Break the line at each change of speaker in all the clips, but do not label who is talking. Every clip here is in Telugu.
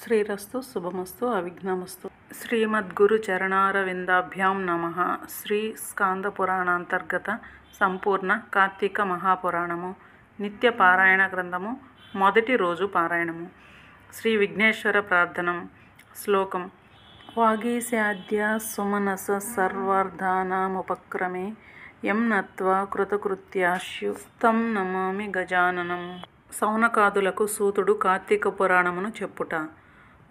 శ్రీరస్తు శుభమస్తు అవిఘ్నమస్తు శ్రీమద్గురు చరణారవిందాభ్యాం నమ శ్రీ స్కాంద పురాణాంతర్గత సంపూర్ణ కార్తీక మహాపురాణము నిత్య పారాయణ గ్రంథము మొదటి రోజు పారాయణము శ్రీ విఘ్నేశ్వర ప్రార్థనం శ్లోకం వాగీశాద్య సుమనస సర్వార్ధానాముపక్రమే ఎం నత్వా కృతకృత్యాశ్యు తం నమామి గజాననం సౌనకాదులకు సూతుడు కార్తీక పురాణమును చెప్పుట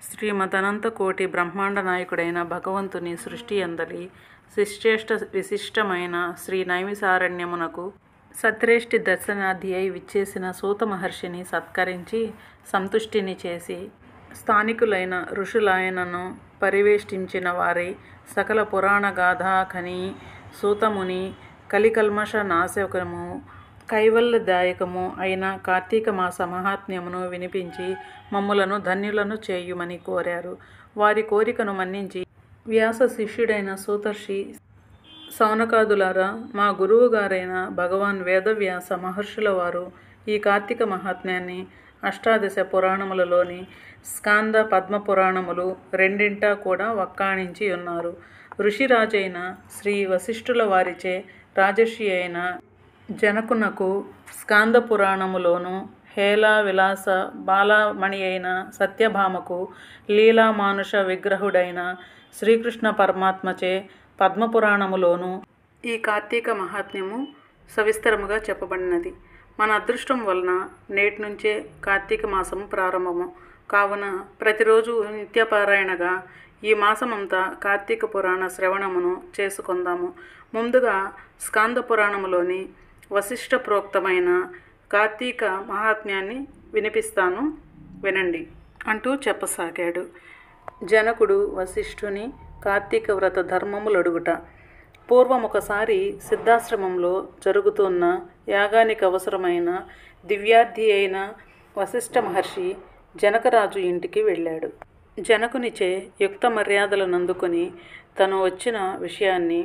శ్రీమదనంత కోటి బ్రహ్మాండ నాయకుడైన భగవంతుని సృష్టి అందలి శిష్టేష్ట విశిష్టమైన శ్రీ నైమిసారణ్యమునకు సత్రేష్టి దర్శనాధి అయి విచ్చేసిన సూత మహర్షిని సత్కరించి సంతుష్టిని చేసి స్థానికులైన ఋషులాయనను పరివేష్టించిన వారి సకల పురాణ గాథాఖని సూతముని కలికల్మష నాశకము కైవల్యదాయకము అయిన కార్తీక మాస మహాత్మ్యమును వినిపించి మమ్ములను ధన్యులను చేయుమని కోరారు వారి కోరికను మన్నించి వ్యాస శిష్యుడైన సూతర్షి సౌనకాదులారా మా గురువుగారైన భగవాన్ వేదవ్యాస మహర్షుల వారు ఈ కార్తీక మహాత్మ్యాన్ని అష్టాదశ పురాణములలోని స్కాంద పద్మ పురాణములు రెండింటా కూడా వక్కాణించి ఉన్నారు ఋషిరాజైన శ్రీ వశిష్ఠుల వారిచే రాజర్షి అయిన జనకునకు స్కాంద పురాణములోను హేళ విలాస అయిన సత్యభామకు లీలామానుష విగ్రహుడైన శ్రీకృష్ణ పరమాత్మచే పద్మపురాణములోను ఈ కార్తీక మహాత్మ్యము సవిస్తరముగా చెప్పబడినది మన అదృష్టం వలన నేటి నుంచే కార్తీక మాసం ప్రారంభము కావున ప్రతిరోజు నిత్యపారాయణగా ఈ మాసమంతా కార్తీక పురాణ శ్రవణమును చేసుకుందాము ముందుగా స్కాంద పురాణములోని వశిష్ఠ ప్రోక్తమైన కార్తీక మహాత్మ్యాన్ని వినిపిస్తాను వినండి అంటూ చెప్పసాగాడు జనకుడు వశిష్ఠుని కార్తీక వ్రత ధర్మములడుగుట పూర్వం ఒకసారి సిద్ధాశ్రమంలో జరుగుతున్న యాగానికి అవసరమైన దివ్యార్థి అయిన వశిష్ఠ మహర్షి జనకరాజు ఇంటికి వెళ్ళాడు జనకునిచే యుక్త మర్యాదలను అందుకొని తను వచ్చిన విషయాన్ని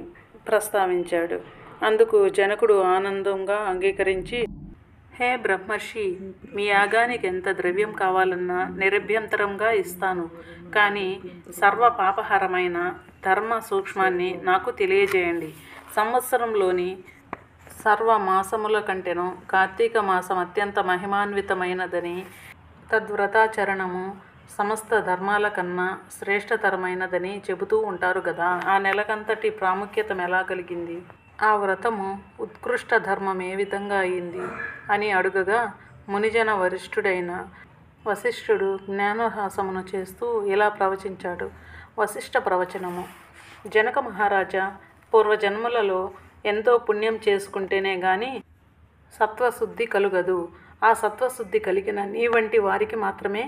ప్రస్తావించాడు అందుకు జనకుడు ఆనందంగా అంగీకరించి హే బ్రహ్మర్షి మీ యాగానికి ఎంత ద్రవ్యం కావాలన్నా నిరభ్యంతరంగా ఇస్తాను కానీ సర్వ పాపహారమైన ధర్మ సూక్ష్మాన్ని నాకు తెలియజేయండి సంవత్సరంలోని సర్వ మాసముల కంటేను కార్తీక మాసం అత్యంత మహిమాన్వితమైనదని తద్వ్రతాచరణము సమస్త ధర్మాల కన్నా శ్రేష్టతరమైనదని చెబుతూ ఉంటారు కదా ఆ నెలకంతటి ప్రాముఖ్యత ఎలా కలిగింది ఆ వ్రతము ఉత్కృష్ట ధర్మం ఏ విధంగా అయింది అని అడుగగా మునిజన వరిష్ఠుడైన వశిష్ఠుడు జ్ఞానహాసమును చేస్తూ ఇలా ప్రవచించాడు వశిష్ఠ ప్రవచనము జనక మహారాజా పూర్వజన్మలలో ఎంతో పుణ్యం చేసుకుంటేనే గాని సత్వశుద్ధి కలుగదు ఆ సత్వశుద్ధి కలిగిన నీ వంటి వారికి మాత్రమే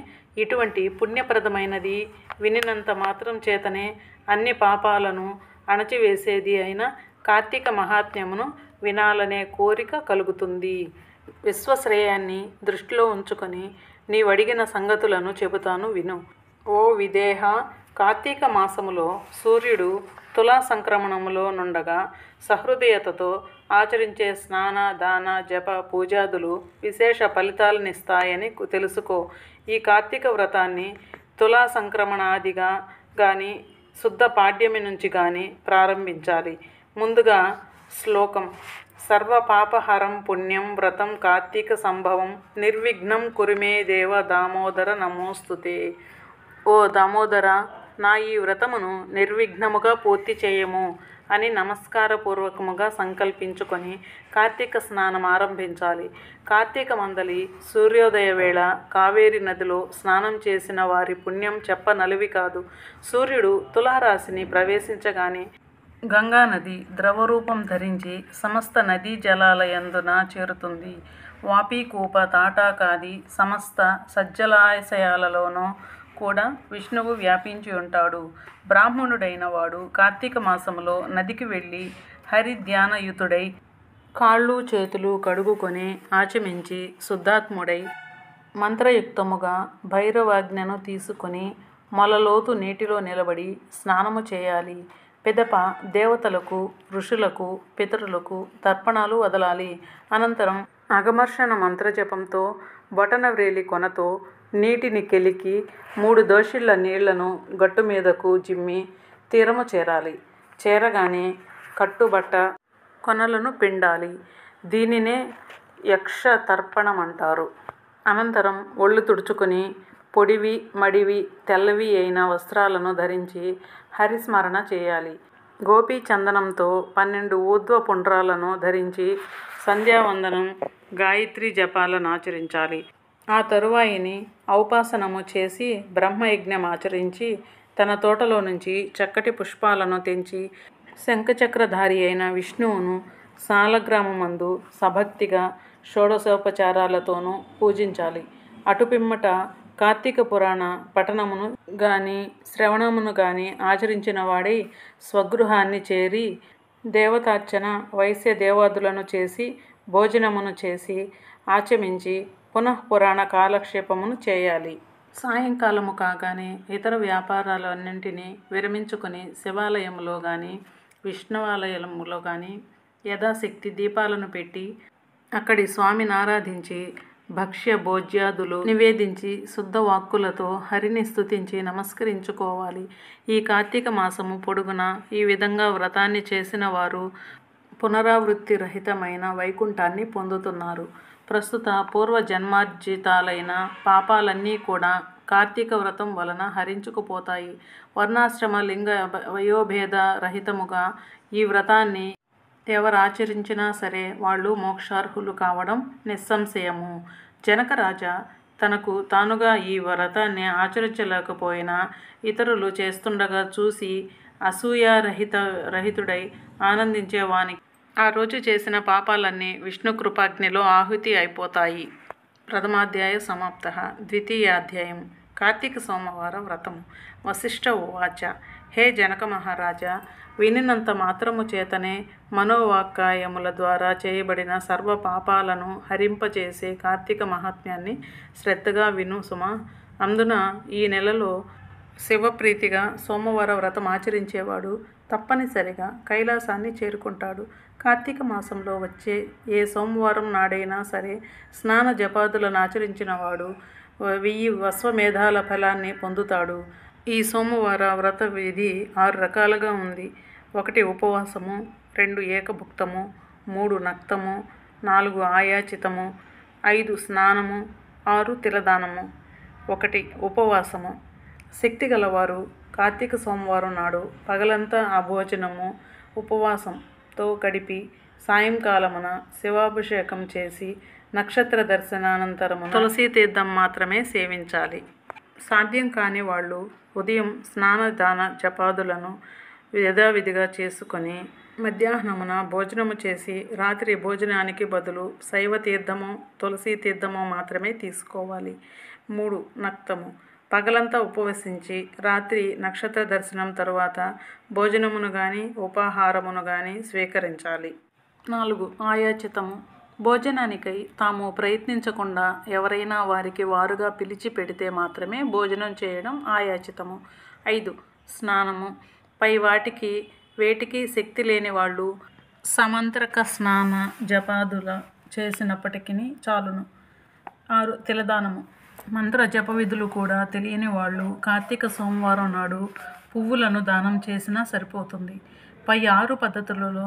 ఇటువంటి పుణ్యప్రదమైనది వినినంత మాత్రం చేతనే అన్ని పాపాలను అణచివేసేది అయిన కార్తీక మహాత్మ్యమును వినాలనే కోరిక కలుగుతుంది విశ్వశ్రేయాన్ని దృష్టిలో ఉంచుకొని అడిగిన సంగతులను చెబుతాను విను ఓ విదేహ కార్తీక మాసములో సూర్యుడు తులా సంక్రమణములో నుండగా సహృదయతతో ఆచరించే స్నాన దాన జప పూజాదులు విశేష ఫలితాలనిస్తాయని తెలుసుకో ఈ కార్తీక వ్రతాన్ని తులా సంక్రమణాదిగా కానీ శుద్ధ పాడ్యమి నుంచి కానీ ప్రారంభించాలి ముందుగా శ్లోకం సర్వ పాపహరం పుణ్యం వ్రతం కార్తీక సంభవం నిర్విఘ్నం కురిమే దేవ దామోదర నమోస్తుతే ఓ దామోదర నా ఈ వ్రతమును నిర్విఘ్నముగా పూర్తి చేయము అని నమస్కారపూర్వకముగా సంకల్పించుకొని కార్తీక స్నానం ఆరంభించాలి కార్తీక మందలి సూర్యోదయ వేళ కావేరి నదిలో స్నానం చేసిన వారి పుణ్యం చెప్పనలివి కాదు సూర్యుడు తులారాశిని ప్రవేశించగానే గంగానది ద్రవరూపం ధరించి సమస్త నదీ జలాల యందున చేరుతుంది వాపీకూప తాటాకాది సమస్త సజ్జలాశయాలలోనూ కూడా విష్ణువు వ్యాపించి ఉంటాడు బ్రాహ్మణుడైన వాడు కార్తీక మాసంలో నదికి వెళ్ళి హరిధ్యానయుతుడై కాళ్ళు చేతులు కడుగుకొని ఆచమించి శుద్ధాత్ముడై మంత్రయుక్తముగా భైరవాజ్ఞను తీసుకుని మొలలోతు నీటిలో నిలబడి స్నానము చేయాలి పిదప దేవతలకు ఋషులకు పితరులకు తర్పణాలు వదలాలి అనంతరం అగమర్షణ మంత్రజపంతో బొటనవ్రేలి కొనతో నీటిని కెలికి మూడు దోషిళ్ల నీళ్లను గట్టు మీదకు జిమ్మి తీరము చేరాలి చేరగానే కట్టుబట్ట కొనలను పిండాలి దీనినే యక్ష తర్పణం అంటారు అనంతరం ఒళ్ళు తుడుచుకొని పొడివి మడివి తెల్లవి అయిన వస్త్రాలను ధరించి హరిస్మరణ చేయాలి చందనంతో పన్నెండు ఊర్ధ్వ పుండ్రాలను ధరించి సంధ్యావందనం గాయత్రి జపాలను ఆచరించాలి ఆ తరువాయిని ఔపాసనము చేసి బ్రహ్మయజ్ఞం ఆచరించి తన తోటలో నుంచి చక్కటి పుష్పాలను తెంచి శంఖచక్రధారి అయిన విష్ణువును సాలగ్రామందు సభక్తిగా షోడశోపచారాలతోనూ పూజించాలి అటుపిమ్మట కార్తీక పురాణ పఠనమును గాని శ్రవణమును గాని ఆచరించిన వాడి స్వగృహాన్ని చేరి దేవతార్చన వైశ్య దేవాదులను చేసి భోజనమును చేసి ఆచమించి పునఃపురాణ కాలక్షేపమును చేయాలి సాయంకాలము కాగానే ఇతర వ్యాపారాలు అన్నింటినీ విరమించుకుని శివాలయంలో కానీ విష్ణువాలయంలో కానీ యథాశక్తి దీపాలను పెట్టి అక్కడి స్వామిని ఆరాధించి భక్ష్య భోజ్యాదులు నివేదించి శుద్ధ వాక్కులతో హరిని స్థుతించి నమస్కరించుకోవాలి ఈ కార్తీక మాసము పొడుగున ఈ విధంగా వ్రతాన్ని చేసిన వారు పునరావృత్తి రహితమైన వైకుంఠాన్ని పొందుతున్నారు ప్రస్తుత పూర్వ జన్మార్జితాలైన పాపాలన్నీ కూడా కార్తీక వ్రతం వలన హరించుకుపోతాయి వర్ణాశ్రమ లింగ వయోభేద రహితముగా ఈ వ్రతాన్ని ఆచరించినా సరే వాళ్ళు మోక్షార్హులు కావడం నిస్సంశయము జనకరాజా తనకు తానుగా ఈ వ్రతాన్ని ఆచరించలేకపోయినా ఇతరులు చేస్తుండగా చూసి అసూయారహిత రహితుడై ఆనందించేవాని ఆ రోజు చేసిన పాపాలన్నీ విష్ణు కృపాగ్నిలో ఆహుతి అయిపోతాయి ప్రథమాధ్యాయ సమాప్త ద్వితీయాధ్యాయం కార్తీక సోమవారం వ్రతం వశిష్ఠ ఉవాచ హే జనక మహారాజా వినినంత మాత్రము చేతనే మనోవాకాయముల ద్వారా చేయబడిన సర్వ పాపాలను హరింపచేసే కార్తీక మహాత్మ్యాన్ని శ్రద్ధగా విను సుమ అందున ఈ నెలలో శివప్రీతిగా సోమవార వ్రతం ఆచరించేవాడు తప్పనిసరిగా కైలాసాన్ని చేరుకుంటాడు కార్తీక మాసంలో వచ్చే ఏ సోమవారం నాడైనా సరే స్నాన జపాదులను ఆచరించినవాడు వెయ్యి వస్వమేధాల ఫలాన్ని పొందుతాడు ఈ సోమవార వ్రత విధి ఆరు రకాలుగా ఉంది ఒకటి ఉపవాసము రెండు ఏకభుక్తము మూడు నక్తము నాలుగు ఆయాచితము ఐదు స్నానము ఆరు తిలదానము ఒకటి ఉపవాసము శక్తి గలవారు కార్తీక సోమవారం నాడు పగలంతా అభోజనము ఉపవాసంతో గడిపి సాయంకాలమున శివాభిషేకం చేసి నక్షత్ర దర్శనానంతరము తులసీ తీర్థం మాత్రమే సేవించాలి సాధ్యం కాని వాళ్ళు ఉదయం స్నానదాన జపాదులను యథావిధిగా చేసుకొని మధ్యాహ్నమున భోజనము చేసి రాత్రి భోజనానికి బదులు శైవ తీర్థము తులసి తీర్థము మాత్రమే తీసుకోవాలి మూడు నక్తము పగలంతా ఉపవసించి రాత్రి నక్షత్ర దర్శనం తరువాత భోజనమును కానీ ఉపాహారమును కానీ స్వీకరించాలి నాలుగు ఆయాచితము భోజనానికై తాము ప్రయత్నించకుండా ఎవరైనా వారికి వారుగా పిలిచి పెడితే మాత్రమే భోజనం చేయడం ఆయాచితము ఐదు స్నానము పై వాటికి వేటికి శక్తి లేని వాళ్ళు సమంత్రక స్నాన జపాదుల చేసినప్పటికీ చాలును ఆరు తిలదానము మంత్ర జప విధులు కూడా తెలియని వాళ్ళు కార్తీక సోమవారం నాడు పువ్వులను దానం చేసినా సరిపోతుంది పై ఆరు పద్ధతులలో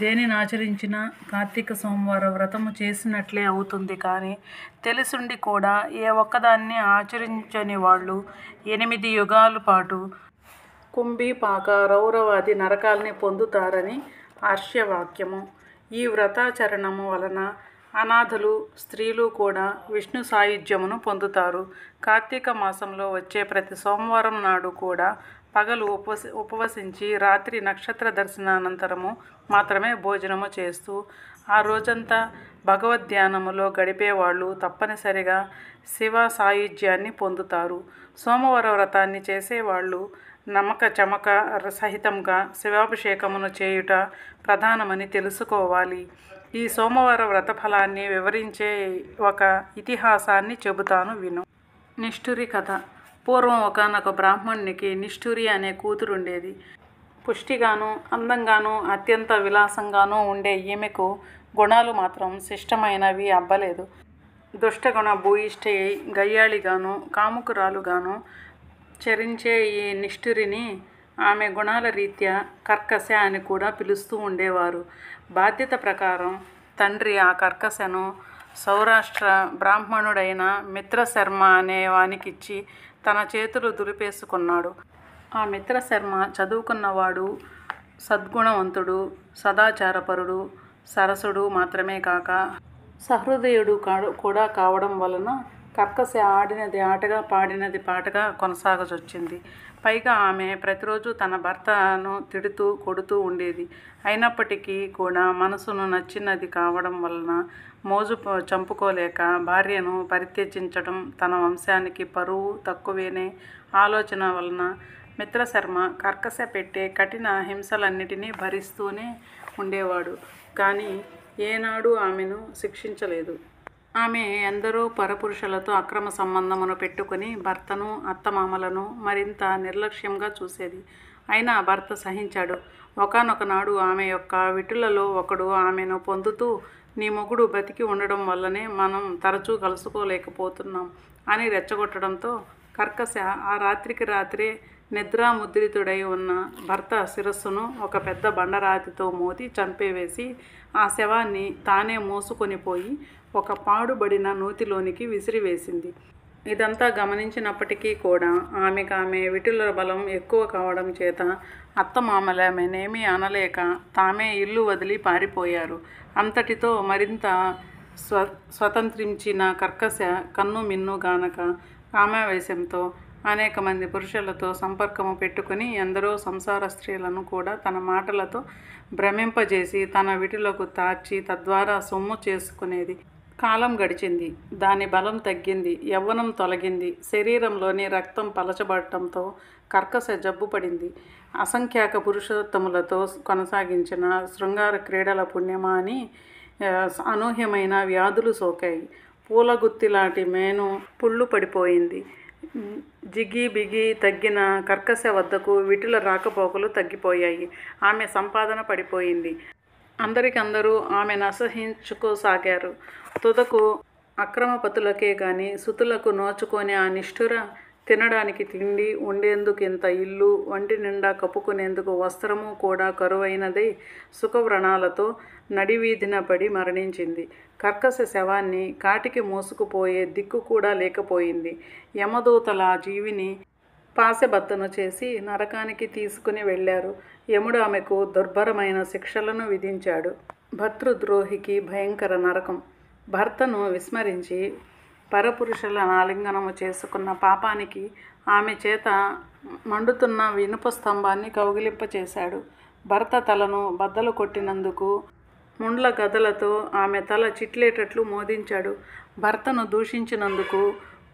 దేనిని ఆచరించినా కార్తీక సోమవారం వ్రతము చేసినట్లే అవుతుంది కానీ తెలిసుండి కూడా ఏ ఒక్కదాన్ని ఆచరించని వాళ్ళు ఎనిమిది యుగాల పాటు పాక రౌరవాది నరకాల్ని పొందుతారని హర్ష్యవాక్యము ఈ వ్రతాచరణము వలన అనాథలు స్త్రీలు కూడా విష్ణు సాయుధ్యమును పొందుతారు కార్తీక మాసంలో వచ్చే ప్రతి సోమవారం నాడు కూడా పగలు ఉపవసి ఉపవసించి రాత్రి నక్షత్ర దర్శనానంతరము మాత్రమే భోజనము చేస్తూ ఆ రోజంతా భగవద్ధ్యానములో గడిపేవాళ్ళు తప్పనిసరిగా శివ సాయుధ్యాన్ని పొందుతారు సోమవార వ్రతాన్ని చేసేవాళ్ళు నమ్మక చమక సహితంగా శివాభిషేకమును చేయుట ప్రధానమని తెలుసుకోవాలి ఈ సోమవార ఫలాన్ని వివరించే ఒక ఇతిహాసాన్ని చెబుతాను విను నిష్ఠురి కథ పూర్వం ఒకనొక బ్రాహ్మణునికి నిష్ఠూరి అనే కూతురు ఉండేది పుష్టిగాను అందంగాను అత్యంత విలాసంగానూ ఉండే ఈమెకు గుణాలు మాత్రం శిష్టమైనవి అబ్బలేదు దుష్టగుణ భూయిష్ట గయ్యాళిగాను కాముకురాలుగాను చరించే ఈ నిష్ఠురిని ఆమె గుణాల రీత్యా కర్కశ అని కూడా పిలుస్తూ ఉండేవారు బాధ్యత ప్రకారం తండ్రి ఆ కర్కశను సౌరాష్ట్ర బ్రాహ్మణుడైన మిత్రశర్మ వానికిచ్చి తన చేతులు దులిపేసుకున్నాడు ఆ మిత్రశర్మ చదువుకున్నవాడు సద్గుణవంతుడు సదాచారపరుడు సరసుడు మాత్రమే కాక సహృదయుడు కూడా కావడం వలన కర్కశ ఆడినది ఆటగా పాడినది పాటగా కొనసాగొచ్చింది పైగా ఆమె ప్రతిరోజు తన భర్తను తిడుతూ కొడుతూ ఉండేది అయినప్పటికీ కూడా మనసును నచ్చినది కావడం వలన మోజు చంపుకోలేక భార్యను పరిత్యజించడం తన వంశానికి పరువు తక్కువేనే ఆలోచన వలన మిత్రశర్మ కర్కశ పెట్టే కఠిన హింసలన్నిటినీ భరిస్తూనే ఉండేవాడు కానీ ఏనాడు ఆమెను శిక్షించలేదు ఆమె ఎందరో పరపురుషులతో అక్రమ సంబంధమును పెట్టుకుని భర్తను అత్తమామలను మరింత నిర్లక్ష్యంగా చూసేది అయినా భర్త సహించాడు నాడు ఆమె యొక్క విటులలో ఒకడు ఆమెను పొందుతూ నీ మొగుడు బతికి ఉండడం వల్లనే మనం తరచూ కలుసుకోలేకపోతున్నాం అని రెచ్చగొట్టడంతో కర్కశ ఆ రాత్రికి రాత్రే నిద్రాముద్రితుడై ఉన్న భర్త శిరస్సును ఒక పెద్ద బండరాతితో మోతి చంపేవేసి ఆ శవాన్ని తానే మోసుకొని పోయి ఒక పాడుబడిన నూతిలోనికి విసిరివేసింది ఇదంతా గమనించినప్పటికీ కూడా ఆమెకు ఆమె విటుల బలం ఎక్కువ కావడం చేత అత్త అత్తమామలమెనేమీ అనలేక తామే ఇల్లు వదిలి పారిపోయారు అంతటితో మరింత స్వ స్వతంత్రించిన కర్కశ కన్ను మిన్ను గానక కామావేశంతో అనేక మంది పురుషులతో సంపర్కము పెట్టుకుని ఎందరో సంసార స్త్రీలను కూడా తన మాటలతో భ్రమింపజేసి తన విటులకు తార్చి తద్వారా సొమ్ము చేసుకునేది కాలం గడిచింది దాని బలం తగ్గింది యవ్వనం తొలగింది శరీరంలోని రక్తం పలచబడటంతో కర్కశ జబ్బు పడింది అసంఖ్యాక పురుషోత్తములతో కొనసాగించిన శృంగార క్రీడల పుణ్యమా అని అనూహ్యమైన వ్యాధులు సోకాయి పూలగుత్తిలాంటి మేను పుళ్ళు పడిపోయింది జిగి బిగి తగ్గిన కర్కశ వద్దకు విటుల రాకపోకలు తగ్గిపోయాయి ఆమె సంపాదన పడిపోయింది అందరికందరూ ఆమెను అసహించుకోసాగారు తుదకు అక్రమ పతులకే గాని సుతులకు నోచుకొని ఆ నిష్ఠుర తినడానికి తిండి ఉండేందుకు ఇంత ఇల్లు వంటి నిండా కప్పుకునేందుకు వస్త్రము కూడా కరువైనదై సుఖవ్రణాలతో నడివీధిన పడి మరణించింది కర్కశ శవాన్ని కాటికి మోసుకుపోయే దిక్కు కూడా లేకపోయింది యమదూతల జీవిని పాశభత్తను చేసి నరకానికి తీసుకుని వెళ్ళారు యముడు ఆమెకు దుర్భరమైన శిక్షలను విధించాడు భర్తృద్రోహికి భయంకర నరకం భర్తను విస్మరించి పరపురుషుల ఆలింగనము చేసుకున్న పాపానికి ఆమె చేత మండుతున్న వినుప స్తంభాన్ని కౌగిలింపచేశాడు భర్త తలను బద్దలు కొట్టినందుకు ముండ్ల గదలతో ఆమె తల చిట్లేటట్లు మోదించాడు భర్తను దూషించినందుకు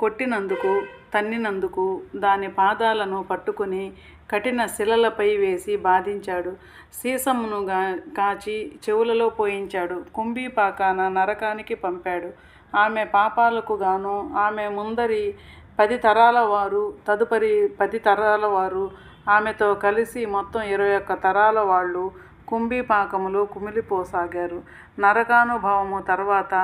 కొట్టినందుకు తన్నినందుకు దాని పాదాలను పట్టుకుని కఠిన శిలలపై వేసి బాధించాడు సీసమును కాచి చెవులలో పోయించాడు కుంభీపాకాన నరకానికి పంపాడు ఆమె పాపాలకు గాను ఆమె ముందరి పది తరాల వారు తదుపరి పది తరాల వారు ఆమెతో కలిసి మొత్తం ఇరవై ఒక్క తరాల వాళ్ళు కుంభీపాకములో కుమిలిపోసాగారు నరకానుభవము తర్వాత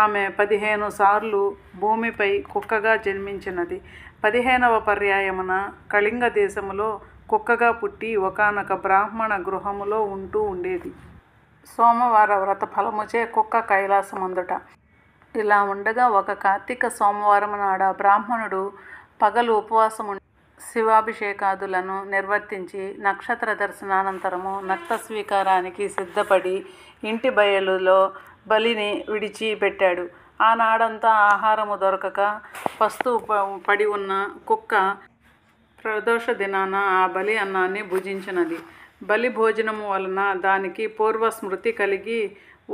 ఆమె పదిహేను సార్లు భూమిపై కుక్కగా జన్మించినది పదిహేనవ పర్యాయమున కళింగ దేశములో కుక్కగా పుట్టి ఒకనొక బ్రాహ్మణ గృహములో ఉంటూ ఉండేది సోమవార వ్రత ఫలముచే కుక్క కైలాసముందుట ఇలా ఉండగా ఒక కార్తీక సోమవారం నాడ బ్రాహ్మణుడు పగలు ఉపవాసము శివాభిషేకాదులను నిర్వర్తించి నక్షత్ర దర్శనానంతరము నక్త స్వీకారానికి సిద్ధపడి ఇంటి బయలులో బలిని విడిచి పెట్టాడు ఆనాడంతా ఆహారము దొరకక పస్తు పడి ఉన్న కుక్క ప్రదోష దినాన ఆ బలి అన్నాన్ని భుజించినది బలి భోజనము వలన దానికి పూర్వ స్మృతి కలిగి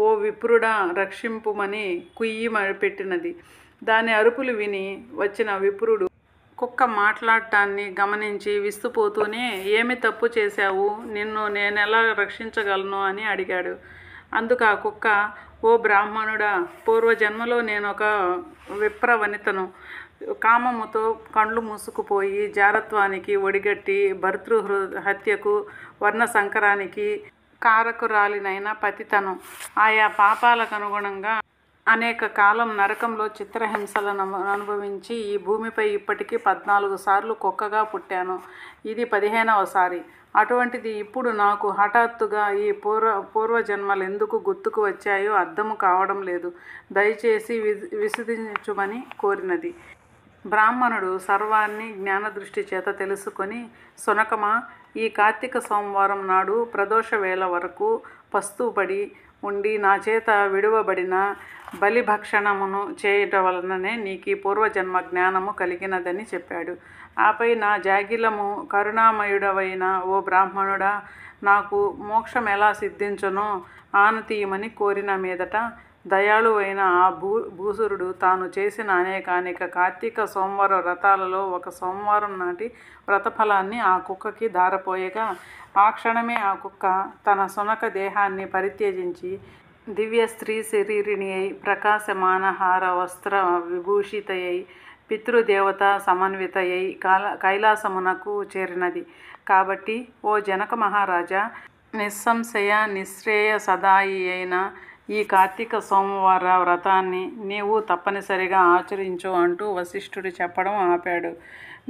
ఓ విప్రుడ రక్షింపుమని కుయ్యి పెట్టినది దాని అరుపులు విని వచ్చిన విప్రుడు కుక్క మాట్లాడటాన్ని గమనించి విస్తుపోతూనే ఏమి తప్పు చేశావు నిన్ను నేనెలా రక్షించగలను అని అడిగాడు అందుకు ఆ కుక్క ఓ బ్రాహ్మణుడా పూర్వజన్మలో నేను ఒక విప్ర వనితను కామముతో కండ్లు మూసుకుపోయి జారత్వానికి ఒడిగట్టి భర్తృహృ హత్యకు వర్ణ సంకరానికి కారకురాలినైన పతితను ఆయా పాపాలకు అనుగుణంగా అనేక కాలం నరకంలో చిత్రహింసలను అనుభవించి ఈ భూమిపై ఇప్పటికీ పద్నాలుగు సార్లు కుక్కగా పుట్టాను ఇది పదిహేనవసారి అటువంటిది ఇప్పుడు నాకు హఠాత్తుగా ఈ పూర్వ పూర్వజన్మలు ఎందుకు గుర్తుకు వచ్చాయో అర్థము కావడం లేదు దయచేసి విసిదించుమని కోరినది బ్రాహ్మణుడు సర్వాన్ని జ్ఞానదృష్టి చేత తెలుసుకొని సునకమా ఈ కార్తీక సోమవారం నాడు ప్రదోష వేళ వరకు పస్తుపడి ఉండి నా చేత విడువబడిన బలిభక్షణమును చేయట వలననే నీకు పూర్వజన్మ జ్ఞానము కలిగినదని చెప్పాడు ఆపై నా జాగిలము కరుణామయుడవైన ఓ బ్రాహ్మణుడా నాకు మోక్షం ఎలా సిద్ధించునో ఆనతీయమని కోరిన మీదట దయాళువైన ఆ భూ భూసురుడు తాను చేసిన అనేకానేక కార్తీక సోమవార వ్రతాలలో ఒక సోమవారం నాటి వ్రతఫలాన్ని ఆ కుక్కకి దారపోయగా ఆ క్షణమే ఆ కుక్క తన సునక దేహాన్ని పరిత్యజించి దివ్య స్త్రీ శరీరిణి అయి ప్రకాశమానహార వస్త్ర విభూషితయ్యి పితృదేవత సమన్వితయ్యి కాల కైలాసమునకు చేరినది కాబట్టి ఓ జనక మహారాజా నిస్సంశయ నిశ్రేయ సదాయి అయిన ఈ కార్తీక సోమవార వ్రతాన్ని నీవు తప్పనిసరిగా ఆచరించు అంటూ వశిష్ఠుడు చెప్పడం ఆపాడు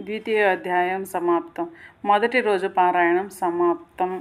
ద్వితీయ అధ్యాయం సమాప్తం మొదటి రోజు పారాయణం సమాప్తం